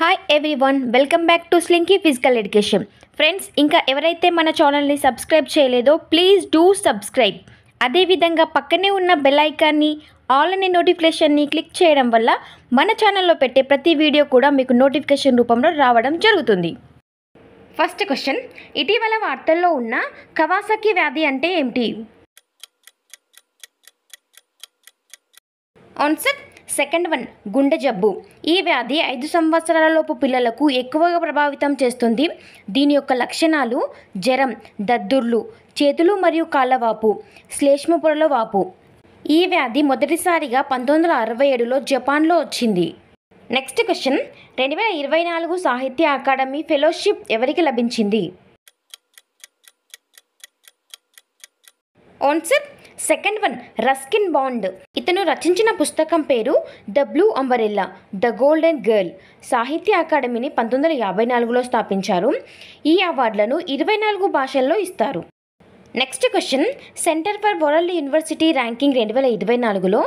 Hi everyone welcome back to Slinky physical education friends ఇంకా ఎవరైతే మన ఛానల్ని సబ్స్క్రైబ్ చేయలేదో ప్లీజ్ డూ సబ్స్క్రైబ్ అదేవిధంగా పక్కనే ఉన్న బెల్ ఐకాన్ని ఆల్ అనే నోటిఫికేషన్ని క్లిక్ చేయడం వల్ల మన ఛానల్లో పెట్టే ప్రతి వీడియో కూడా మీకు నోటిఫికేషన్ రూపంలో రావడం జరుగుతుంది ఫస్ట్ క్వశ్చన్ ఇటీవల వార్తల్లో ఉన్న కవాసకి వ్యాధి అంటే ఏమిటి ఆన్సర్ సెకండ్ వన్ గుండె జబ్బు ఈ వ్యాధి ఐదు సంవత్సరాలలోపు పిల్లలకు ఎక్కువగా ప్రభావితం చేస్తుంది దీని యొక్క లక్షణాలు జ్వరం దద్దుర్లు చేతులు మరియు కాళ్ళ వాపు శ్లేష్మ పొరల వాపు ఈ వ్యాధి మొదటిసారిగా పంతొమ్మిది వందల అరవై ఏడులో జపాన్లో వచ్చింది నెక్స్ట్ క్వశ్చన్ రెండు వేల ఇరవై నాలుగు సాహిత్య అకాడమీ ఫెలోషిప్ ఎవరికి లభించింది answer second one Ruskin Bond ఇతను రచించిన పుస్తకం పేరు the blue umbrella the golden girl Sahitya అకాడమీని పంతొమ్మిది వందల యాభై నాలుగులో స్థాపించారు ఈ అవార్డులను ఇరవై నాలుగు భాషల్లో ఇస్తారు next question centre for world university ranking రెండు వేల ఇరవై నాలుగులో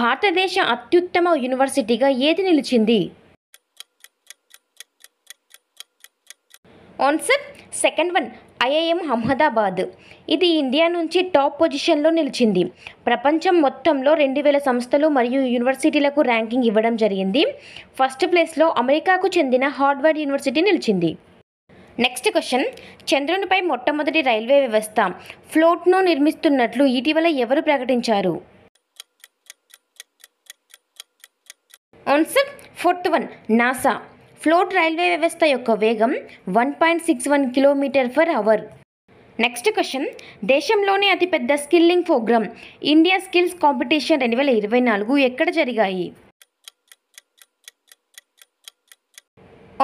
భారతదేశ అత్యుత్తమ యూనివర్సిటీగా ఏది నిలిచింది answer second one IIM Ahmedabad ఇది ఇండియా నుంచి టాప్ పొజిషన్లో నిలిచింది ప్రపంచం మొత్తంలో రెండు వేల సంస్థలు మరియు యూనివర్సిటీలకు ర్యాంకింగ్ ఇవ్వడం జరిగింది ఫస్ట్ ప్లేస్లో అమెరికాకు చెందిన హార్డ్వర్డ్ యూనివర్సిటీ నిలిచింది నెక్స్ట్ క్వశ్చన్ చంద్రునిపై మొట్టమొదటి రైల్వే వ్యవస్థ ఫ్లోట్ను నిర్మిస్తున్నట్లు ఇటీవల ఎవరు ప్రకటించారు fourth one NASA float railway వ్యవస్థ యొక్క వేగం one point six one kilometre per hour next question దేశంలోనే అతిపెద్ద skilling programme India skills competition రెండు వేల ఇరవై నాలుగు ఎక్కడ జరిగాయి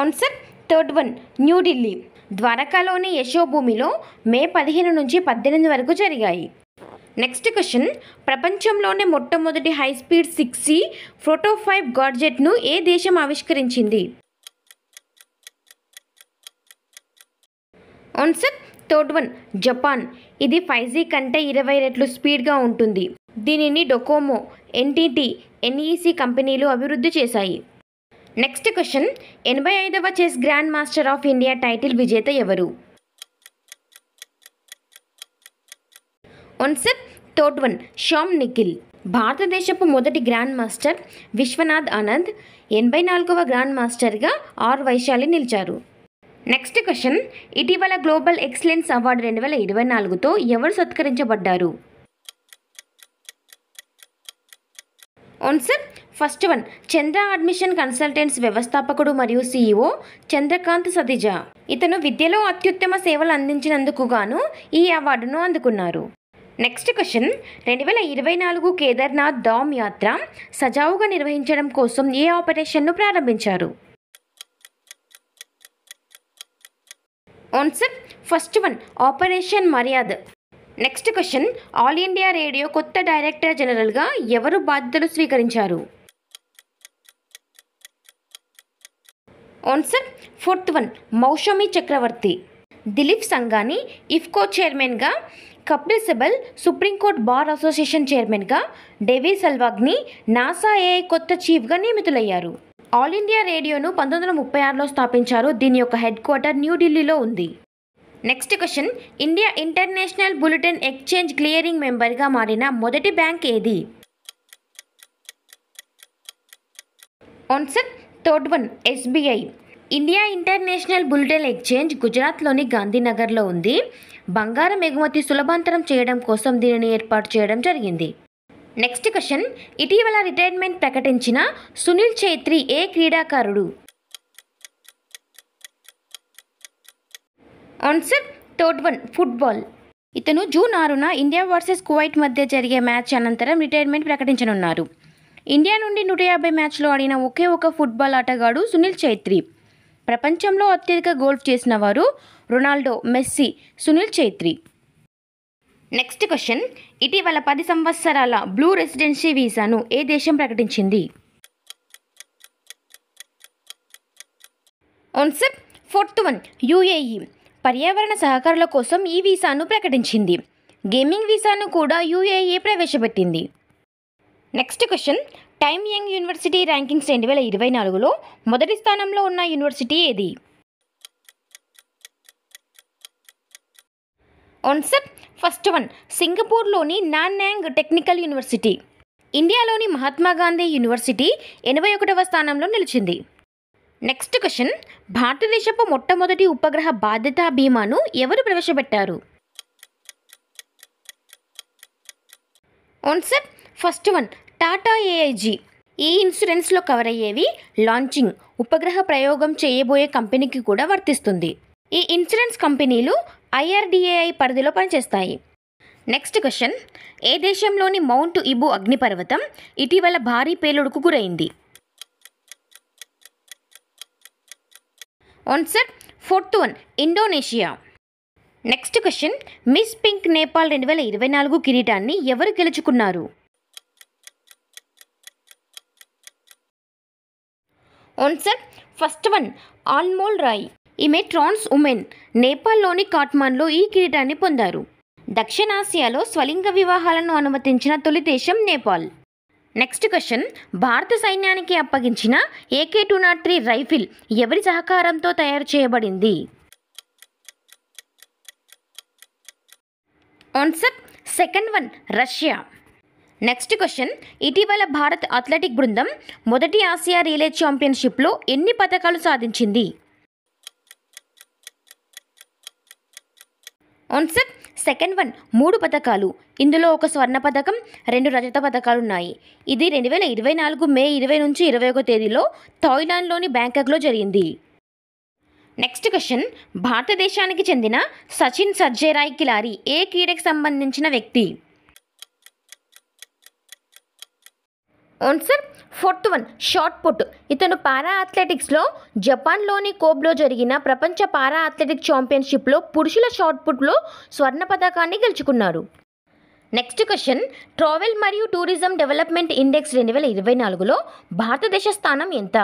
ఆన్సర్ థర్డ్ వన్ న్యూఢిల్లీ ద్వారకాలోని యశోభూమిలో మే పదిహేను నుంచి పద్దెనిమిది వరకు జరిగాయి నెక్స్ట్ క్వశ్చన్ ప్రపంచంలోనే మొట్టమొదటి high speed six C five గాడ్జెట్ను ఏ దేశం ఆవిష్కరించింది అవును సార్ థర్డ్ వన్ జపాన్ ఇది ఫైవ్ జీ కంటే ఇరవై రెట్లు స్పీడ్గా ఉంటుంది దీనిని డొకోమో ఎన్టీటీ ఎన్ఈసి కంపెనీలు అభివృద్ధి చేశాయి నెక్స్ట్ క్వశ్చన్ ఎనభై ఐదవ chess grand master of India title విజేత ఎవరు ఒన్సెప్ థర్డ్ వన్ షామ్ నిఖిల్ భారతదేశపు మొదటి గ్రాండ్ మాస్టర్ విశ్వనాథ్ ఆనంద్ ఎనభై నాలుగవ గ్రాండ్ మాస్టర్గా ఆర్ వైశాలి నిలిచారు నెక్స్ట్ క్వశ్చన్ ఇటీవల గ్లోబల్ ఎక్సలెన్స్ అవార్డు రెండు వేల ఇరవై నాలుగుతో ఎవరు సత్కరించబడ్డారు answer first one Chandra admission consultants వ్యవస్థాపకుడు మరియు సీఈఓ e చంద్రకాంత్ సతీజ ఇతను విద్యలో అత్యుత్తమ సేవలు అందించినందుకు గాను ఈ అవార్డును అందుకున్నారు నెక్స్ట్ క్వశ్చన్ రెండు వేల ఇరవై నాలుగు కేదార్నాథ్ ధామ్ యాత్ర సజావుగా నిర్వహించడం కోసం ఏ ఆపరేషన్ను ప్రారంభించారు answer first one operation Maryada next question all India radio కొత్త డైరెక్టర్ జనరల్గా ఎవరు బాధ్యతలు స్వీకరించారు answer fourth one Moushumi Chakraborty Dilip Sanghani IFFCO చైర్మన్గా Kapil Sibal supreme court bar association చైర్మన్గా డేవీ సల్వాగ్ని నాసా ఏఐ కొత్త చీఫ్గా నియమితులయ్యారు ఆల్ ఇండియా రేడియోను పంతొమ్మిది వందల ముప్పై ఆరులో స్థాపించారు దీని యొక్క హెడ్ క్వార్టర్ న్యూఢిల్లీలో ఉంది next question India international bullion exchange clearing మెంబర్గా మారిన మొదటి బ్యాంక్ ఏది answer third one SBI India international bullion exchange గుజరాత్లోని గాంధీనగర్లో ఉంది బంగారం ఎగుమతి సులభాంతరం చేయడం కోసం దీనిని ఏర్పాటు చేయడం జరిగింది నెక్స్ట్ క్వశ్చన్ ఇటీవల రిటైర్మెంట్ ప్రకటించిన సునీల్ ఛేత్రి ఏ క్రీడాకారుడు ఆన్సర్ థర్డ్ వన్ ఫుట్బాల్ ఇతను జూన్ ఆరున ఇండియా వర్సెస్ కువైట్ మధ్య జరిగే మ్యాచ్ అనంతరం రిటైర్మెంట్ ప్రకటించనున్నారు ఇండియా నుండి నూట యాభై మ్యాచ్లో ఆడిన ఒకే ఒక ఫుట్బాల్ ఆటగాడు సునీల్ చైత్రి ప్రపంచంలో అత్యధిక గోల్ఫ్ చేసిన వారు Ronaldo Messi Sunil Chhetri next question ఇటీవల పది సంవత్సరాల బ్లూ రెసిడెన్సీ వీసాను ఏ దేశం ప్రకటించింది ఆన్సర్ ఫోర్త్ వన్ యుఏఈ పర్యావరణ సహకారుల కోసం ఈ వీసాను ప్రకటించింది గేమింగ్ వీసాను కూడా యుఏఈ e ప్రవేశపెట్టింది next question time young university rankings రెండు వేల ఇరవై నాలుగులో మొదటి స్థానంలో ఉన్న యూనివర్సిటీ ఏది ఆన్సర్ ఫస్ట్ వన్ సింగపూర్లోని నాన్యాంగ్ టెక్నికల్ యూనివర్సిటీ ఇండియాలోని మహాత్మా గాంధీ యూనివర్సిటీ ఎనభై ఒకటవ స్థానంలో నిలిచింది నెక్స్ట్ క్వశ్చన్ భారతదేశపు మొట్టమొదటి ఉపగ్రహ బాధ్యతా బీమాను ఎవరు ప్రవేశపెట్టారు answer first one Tata AIG ఈ ఇన్సూరెన్స్లో కవర్ అయ్యేవి లాంచింగ్ ఉపగ్రహ ప్రయోగం చేయబోయే కంపెనీకి కూడా వర్తిస్తుంది ఈ ఇన్సూరెన్స్ కంపెనీలు ఐఆర్డిఏఐ పరిధిలో పనిచేస్తాయి నెక్స్ట్ క్వశ్చన్ ఏ దేశంలోని మౌంట్ ఇబు అగ్నిపర్వతం ఇటీవల భారీ పేలుడుకు గురైంది answer fourth one Indonesia next question miss pink Nepal రెండు వేల ఇరవై నాలుగు కిరీటాన్ని ఎవరు గెలుచుకున్నారు answer first one Anmol Rai ఈమె ట్రాన్స్ ఉమెన్ నేపాల్లోని కాట్మాండ్లో ఈ కిరీటాన్ని పొందారు దక్షిణాసియాలో స్వలింగ వివాహాలను అనుమతించిన తొలి దేశం నేపాల్ నెక్స్ట్ క్వశ్చన్ భారత సైన్యానికి అప్పగించిన AK two nought three rifle ఎవరి సహకారంతో తయారు చేయబడింది answer second one Russia next question ఇటీవల భారత్ అథ్లెటిక్ బృందం మొదటి ఆసియా రిలే ఛాంపియన్షిప్లో ఎన్ని పథకాలు సాధించింది ఆన్సర్ సెకండ్ వన్ మూడు పథకాలు ఇందులో ఒక స్వర్ణ పథకం రెండు రజత పథకాలు ఉన్నాయి ఇది రెండు వేల ఇరవై నాలుగు మే ఇరవై నుంచి ఇరవై ఒక తేదీలో థాయిలాండ్లోని బ్యాంకాక్లో జరిగింది నెక్స్ట్ క్వశ్చన్ భారతదేశానికి చెందిన సచిన్ సర్జేరాయ్ కిలారి ఏ క్రీడకు సంబంధించిన వ్యక్తి answer fourth one shot put ఇతను పారా అథ్లెటిక్స్లో జపాన్లోని కోబ్లో జరిగిన ప్రపంచ పారా అథ్లెటిక్ ఛాంపియన్షిప్లో పురుషుల షార్ట్ పుట్లో స్వర్ణ పథకాన్ని గెలుచుకున్నారు నెక్స్ట్ క్వశ్చన్ ట్రావెల్ మరియు టూరిజం డెవలప్మెంట్ ఇండెక్స్ రెండు వేల ఇరవై నాలుగులో భారతదేశ స్థానం ఎంత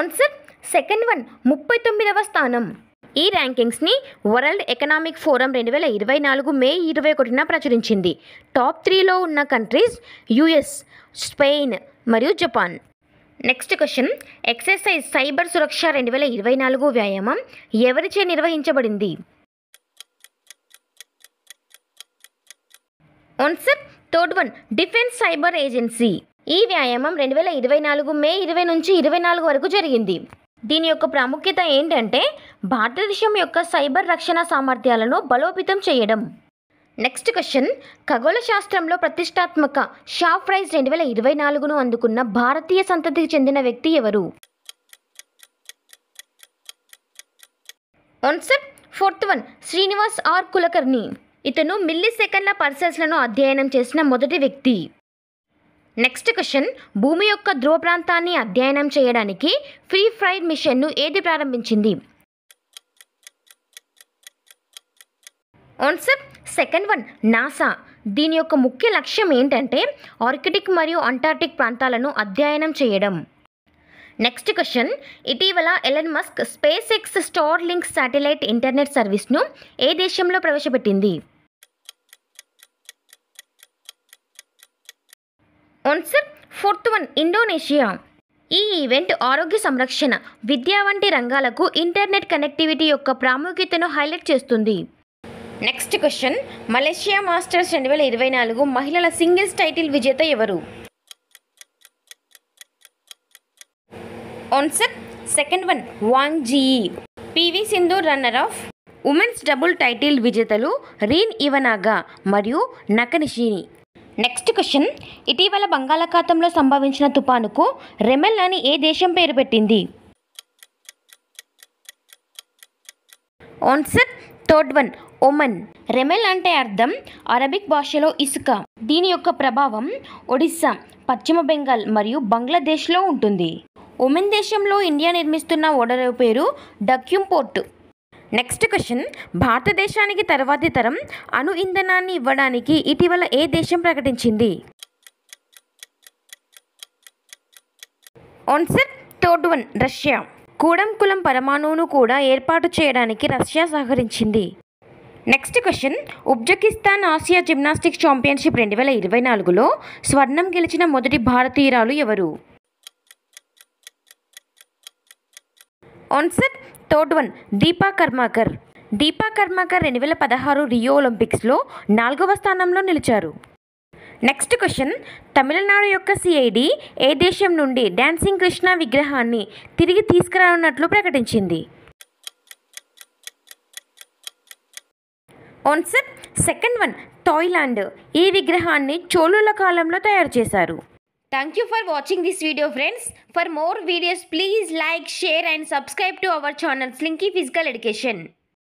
ఆన్సర్ సెకండ్ వన్ ముప్పై తొమ్మిదవ స్థానం ఈ ర్యాంకింగ్స్ని వరల్డ్ ఎకనామిక్ ఫోరం రెండు వేల ఇరవై నాలుగు మే ఇరవై ఒకటిన ప్రచురించింది టాప్ త్రీలో ఉన్న కంట్రీస్ యుఎస్ స్పెయిన్ మరియు Japan next question exercise cyber Suraksha రెండు వేల ఇరవై నాలుగు వ్యాయామం ఎవరిచే నిర్వహించబడింది answer third one defence cyber agency ఈ వ్యాయామం రెండు వేల ఇరవై నాలుగు మే ఇరవై నుంచి ఇరవై నాలుగు వరకు జరిగింది దీని యొక్క ప్రాముఖ్యత ఏంటంటే భారతదేశం యొక్క సైబర్ రక్షణ సామర్థ్యాలను బలోపేతం చేయడం నెక్స్ట్ క్వశ్చన్ ఖగోళ శాస్త్రంలో ప్రతిష్టాత్మక షా ప్రైజ్ రెండు వేల ఇరవై నాలుగును అందుకున్న భారతీయ సంతతికి చెందిన వ్యక్తి ఎవరు fourth one Srinivas R Kulkarni ఇతను మిల్లీ సెకండ్ల పర్సెస్లను అధ్యయనం చేసిన మొదటి వ్యక్తి నెక్స్ట్ క్వశ్చన్ భూమి యొక్క ధ్రువ ప్రాంతాన్ని అధ్యయనం చేయడానికి ఫ్రీ ఫ్రైడ్ మిషన్ను ఏది ప్రారంభించింది ఆన్సర్ సెకండ్ వన్ నాసా దీని యొక్క ముఖ్య లక్ష్యం ఏంటంటే ఆర్కిటిక్ మరియు అంటార్టిక్ ప్రాంతాలను అధ్యయనం చేయడం నెక్స్ట్ క్వశ్చన్ ఇటీవల Elon Musk SpaceX Starlink satellite internet సర్వీస్ను ఏ దేశంలో ప్రవేశపెట్టింది ఆన్సర్ ఫోర్త్ వన్ ఇండోనేషియా ఈ ఈవెంట్ ఆరోగ్య సంరక్షణ విద్య వంటి రంగాలకు ఇంటర్నెట్ కనెక్టివిటీ యొక్క ప్రాముఖ్యతను హైలైట్ చేస్తుంది నెక్స్ట్ క్వశ్చన్ మలేషియా మాస్టర్స్ రెండు వేల ఇరవై నాలుగు మహిళల సింగిల్స్ టైటిల్ విజేత ఎవరు answer second one Wang Zhiyi PV Sindhu runner up women's double title విజేతలు రీన్ ఇవనాగా మరియు నకనిషిని నెక్స్ట్ క్వశ్చన్ ఇటీవల బంగాళాఖాతంలో సంభవించిన తుపానుకు రెమెల్ అని ఏ దేశం పేరు పెట్టింది answer third one Oman Remal అంటే అర్థం అరబిక్ భాషలో ఇసుక దీని యొక్క ప్రభావం ఒడిస్సా పశ్చిమ బెంగాల్ మరియు బంగ్లాదేశ్లో ఉంటుంది ఒమెన్ దేశంలో ఇండియా నిర్మిస్తున్న ఓడరేవు పేరు డక్యూమ్ పోర్టు నెక్స్ట్ క్వశ్చన్ భారతదేశానికి తర్వాతి తరం అణు ఇంధనాన్ని ఇవ్వడానికి ఇటీవల ఏ దేశం ప్రకటించింది answer third one Russia Kudankulam పరమాణువును కూడా ఏర్పాటు చేయడానికి రష్యా సహకరించింది next question Uzbekistan Asia gymnastics championship రెండు వేల ఇరవై నాలుగులో స్వర్ణం గెలిచిన మొదటి భారతీయురాలు ఎవరు answer third one Dipa Karmakar Dipa Karmakar రెండు వేల పదహారు రియో ఒలింపిక్స్లో నాలుగవ స్థానంలో నిలిచారు నెక్స్ట్ క్వశ్చన్ తమిళనాడు యొక్క సిఐడి ఏ దేశం నుండి డాన్సింగ్ కృష్ణ విగ్రహాన్ని తిరిగి తీసుకురానున్నట్లు ప్రకటించింది ఆన్సర్ సెకండ్ వన్ థాయిలాండ్ ఈ విగ్రహాన్ని చోళుల కాలంలో తయారు చేశారు Thank you for watching this video friends. For more videos please like, share and subscribe to our channel Slinky Physical Education.